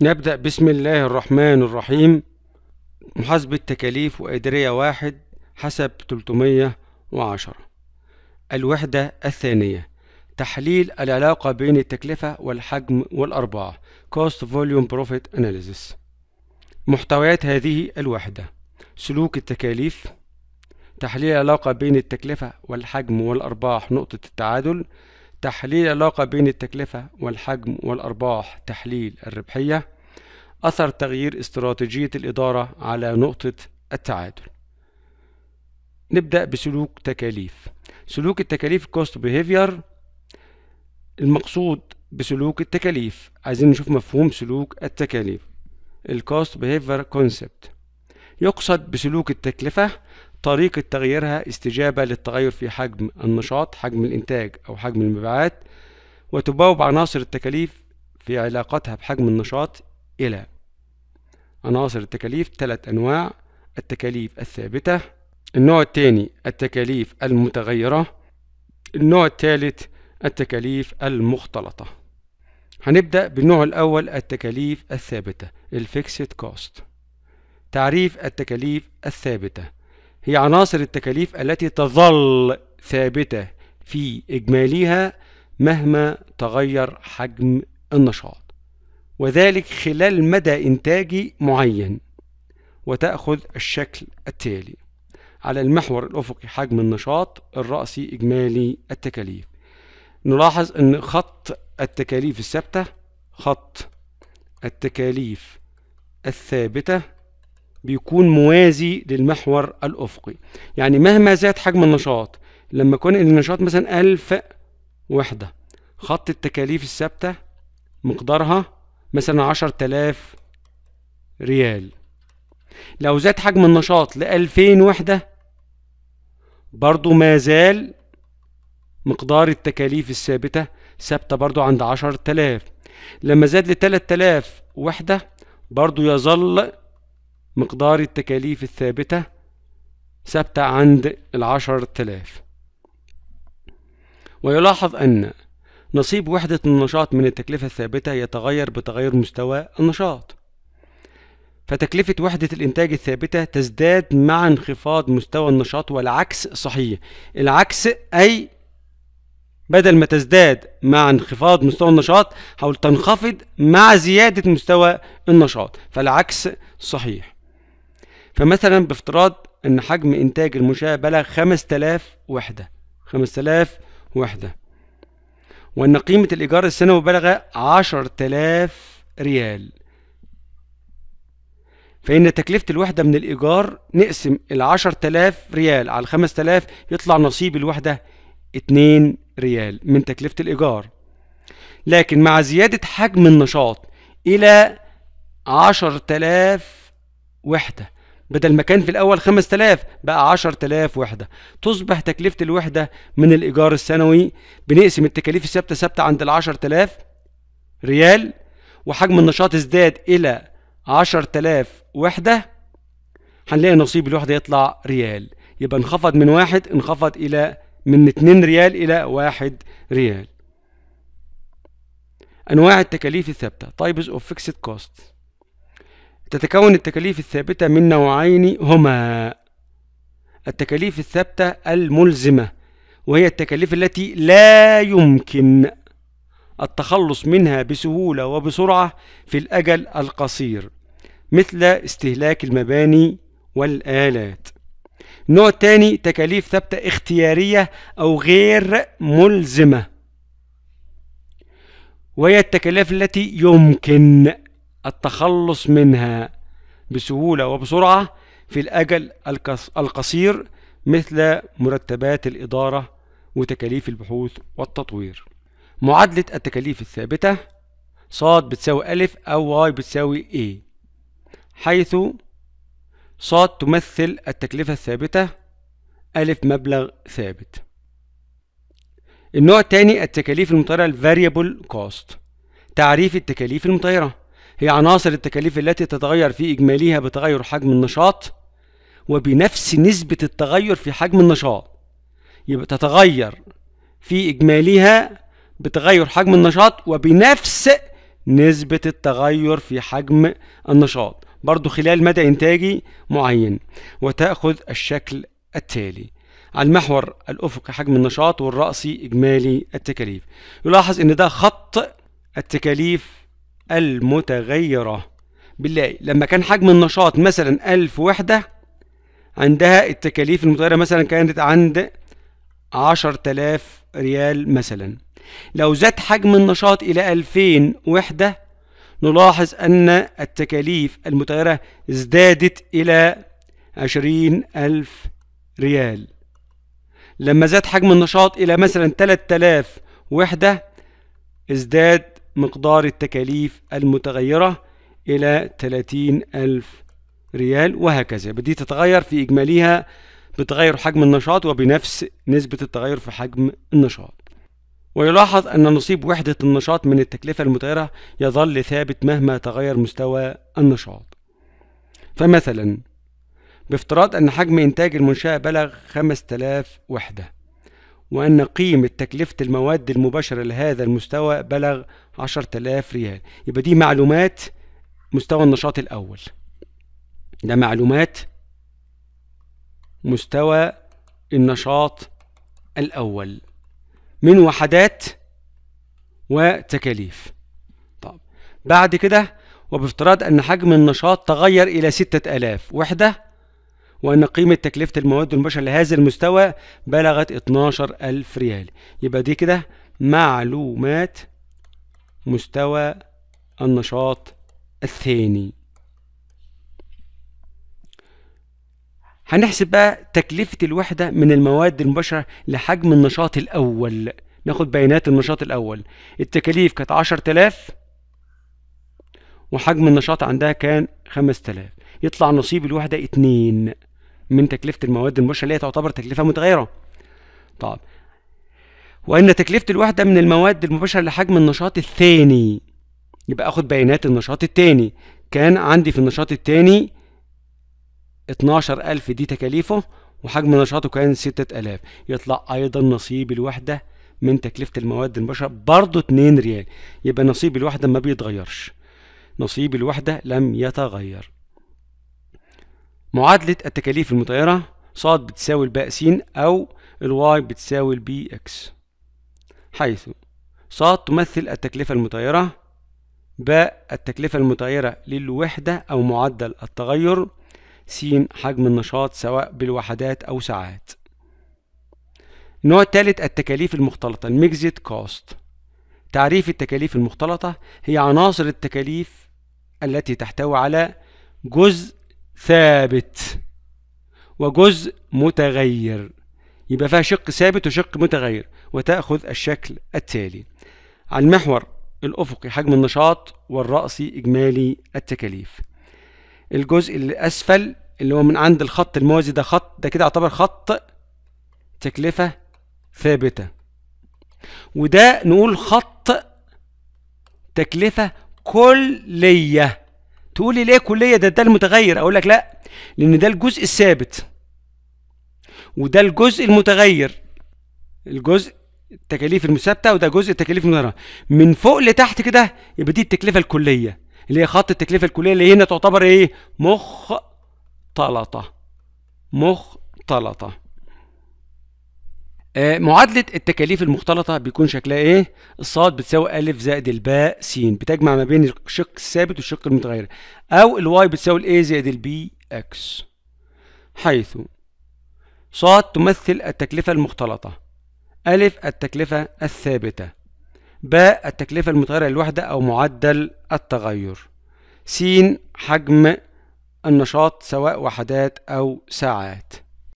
نبدأ بسم الله الرحمن الرحيم محاسبة تكاليف وإدارية واحد حسب 310 الوحدة الثانية تحليل العلاقة بين التكلفة والحجم والأرباح Cost Volume Profit Analysis محتويات هذه الوحدة سلوك التكاليف تحليل العلاقة بين التكلفة والحجم والأرباح نقطة التعادل تحليل العلاقة بين التكلفة والحجم والأرباح تحليل الربحية أثر تغيير استراتيجية الإدارة على نقطة التعادل نبدأ بسلوك تكاليف سلوك التكاليف كوست بيهيفير المقصود بسلوك التكاليف عايزين نشوف مفهوم سلوك التكاليف الكوست بيهيفير concept يقصد بسلوك التكلفة طريقة تغييرها استجابة للتغير في حجم النشاط حجم الإنتاج أو حجم المبيعات وتباوب عناصر التكاليف في علاقتها بحجم النشاط إلى عناصر التكاليف ثلاث أنواع التكاليف الثابتة النوع الثاني التكاليف المتغيرة النوع الثالث التكاليف المختلطة هنبدأ بالنوع الأول التكاليف الثابتة الفيكسد كوست تعريف التكاليف الثابتة هي عناصر التكاليف التي تظل ثابتة في إجماليها مهما تغير حجم النشاط وذلك خلال مدى إنتاجي معين وتأخذ الشكل التالي على المحور الأفقي حجم النشاط الرأسي إجمالي التكاليف نلاحظ أن خط التكاليف الثابتة خط التكاليف الثابتة بيكون موازي للمحور الافقي يعني مهما زاد حجم النشاط لما يكون النشاط مثلا 1000 وحده خط التكاليف الثابته مقدارها مثلا 10000 ريال لو زاد حجم النشاط ل 2000 وحده برضو ما زال مقدار التكاليف الثابته ثابته برضو عند 10000 لما زاد ل 3000 وحده برضو يظل مقدار التكاليف الثابتة ثابتة عند العشرة آلاف ويلاحظ أن نصيب وحدة النشاط من التكلفة الثابتة يتغير بتغير مستوى النشاط فتكلفة وحدة الإنتاج الثابتة تزداد مع انخفاض مستوى النشاط والعكس صحيح العكس أي بدل ما تزداد مع انخفاض مستوى النشاط حاول تنخفض مع زيادة مستوى النشاط فالعكس صحيح فمثلا بافتراض ان حجم انتاج المشاة بلغ 5000 وحده 5000 وحده وان قيمه الايجار السنوي بلغ 10000 ريال فإن تكلفة الوحدة من الإيجار نقسم ال 10000 ريال على ال 5000 يطلع نصيب الوحدة 2 ريال من تكلفة الإيجار لكن مع زيادة حجم النشاط إلى 10000 وحدة بدل ما كان في الأول 5000 بقى 10000 وحدة تصبح تكلفة الوحدة من الإيجار السنوي بنقسم التكاليف الثابتة ثابتة عند ال 10000 ريال وحجم النشاط ازداد إلى 10000 وحدة هنلاقي نصيب الوحدة يطلع ريال يبقى انخفض من واحد انخفض إلى من 2 ريال إلى 1 ريال أنواع التكاليف الثابتة Types of Fixed Costs تتكون التكاليف الثابتة من نوعين هما التكاليف الثابتة الملزمة وهي التكاليف التي لا يمكن التخلص منها بسهولة وبسرعة في الأجل القصير مثل استهلاك المباني والآلات النوع الثاني تكاليف ثابتة اختيارية أو غير ملزمة وهي التكاليف التي يمكن التخلص منها بسهولة وبسرعة في الأجل القصير مثل مرتبات الإدارة وتكاليف البحوث والتطوير معادلة التكاليف الثابتة ص بتساوي أ أو واي بتساوي A إيه، حيث ص تمثل التكلفة الثابتة أ مبلغ ثابت النوع الثاني التكاليف المطيرة ال Variable Cost تعريف التكاليف المطيرة هي عناصر التكاليف التي تتغير في إجماليها بتغير حجم النشاط وبنفس نسبة التغير في حجم النشاط يبقى تتغير في إجماليها بتغير حجم النشاط وبنفس نسبة التغير في حجم النشاط برضو خلال مدى إنتاجي معين وتأخذ الشكل التالي على المحور الأفقي حجم النشاط والرأسي إجمالي التكاليف يلاحظ أن ده خط التكاليف المتغيرة بنلاقي لما كان حجم النشاط مثلا 1000 وحدة عندها التكاليف المتغيرة مثلا كانت عند عشر تلاف ريال مثلا لو زاد حجم النشاط إلى 2000 وحدة نلاحظ أن التكاليف المتغيرة ازدادت إلى عشرين ألف ريال لما زاد حجم النشاط إلى مثلا تلات تلاف وحدة ازداد مقدار التكاليف المتغيرة إلى 30 ألف ريال وهكذا بدي تتغير في إجماليها بتغير حجم النشاط وبنفس نسبة التغير في حجم النشاط ويلاحظ أن نصيب وحدة النشاط من التكلفة المتغيرة يظل ثابت مهما تغير مستوى النشاط فمثلا بافتراض أن حجم إنتاج المنشأة بلغ 5000 وحدة وأن قيمة تكلفة المواد المباشرة لهذا المستوى بلغ 10000 ريال يبقى دي معلومات مستوى النشاط الأول ده معلومات مستوى النشاط الأول من وحدات وتكاليف طب بعد كده وبافتراض أن حجم النشاط تغير إلى 6000 وحدة وأن قيمة تكلفة المواد المباشرة لهذا المستوى بلغت 12000 ريال يبقى دي كده معلومات مستوى النشاط الثاني هنحسب بقى تكلفة الوحدة من المواد المباشرة لحجم النشاط الأول ناخد بيانات النشاط الأول التكاليف كانت 10000 وحجم النشاط عندها كان 5000 يطلع نصيب الوحدة 2 من تكلفة المواد المباشرة اللي هي تعتبر تكلفة متغيرة. طب وأن تكلفة الوحدة من المواد المباشرة لحجم النشاط الثاني يبقى آخد بيانات النشاط الثاني كان عندي في النشاط الثاني 12000 دي تكاليفه وحجم نشاطه كان 6000 يطلع أيضا نصيب الوحدة من تكلفة المواد المباشرة برضه 2 ريال يبقى نصيب الوحدة ما بيتغيرش نصيب الوحدة لم يتغير معادلة التكاليف المتغيرة ص بتساوي الباء س أو الواي بتساوي البي اكس حيث ص تمثل التكلفة المتغيرة باء التكلفة المتغيرة للوحدة أو معدل التغير س حجم النشاط سواء بالوحدات أو ساعات النوع الثالث التكاليف المختلطة الميكزيت كوست تعريف التكاليف المختلطة هي عناصر التكاليف التي تحتوي على جزء ثابت وجزء متغير يبقى فيها شق ثابت وشق متغير وتأخذ الشكل التالي على المحور الأفقي حجم النشاط والرأسي إجمالي التكاليف الجزء اللي أسفل اللي هو من عند الخط الموازي ده خط ده كده يعتبر خط تكلفة ثابتة وده نقول خط تكلفة كلية تقول لي ليه كليه ده ده المتغير اقول لك لا لان ده الجزء الثابت وده الجزء المتغير الجزء التكاليف المثابته وده جزء التكاليف المتغيره من فوق لتحت كده يبقى دي التكلفه الكليه اللي هي خط التكلفه الكليه اللي هنا تعتبر ايه مختلطه مختلطه آه، معادلة التكاليف المختلطة بيكون شكلها ايه؟ الصاد بتساوي ألف زائد الباء س بتجمع ما بين الشق الثابت والشق المتغير أو الواي بتساوي الاي زائد البي اكس حيث صاد تمثل التكلفة المختلطة ألف التكلفة الثابتة باء التكلفة المتغيرة الوحدة أو معدل التغير س حجم النشاط سواء وحدات أو ساعات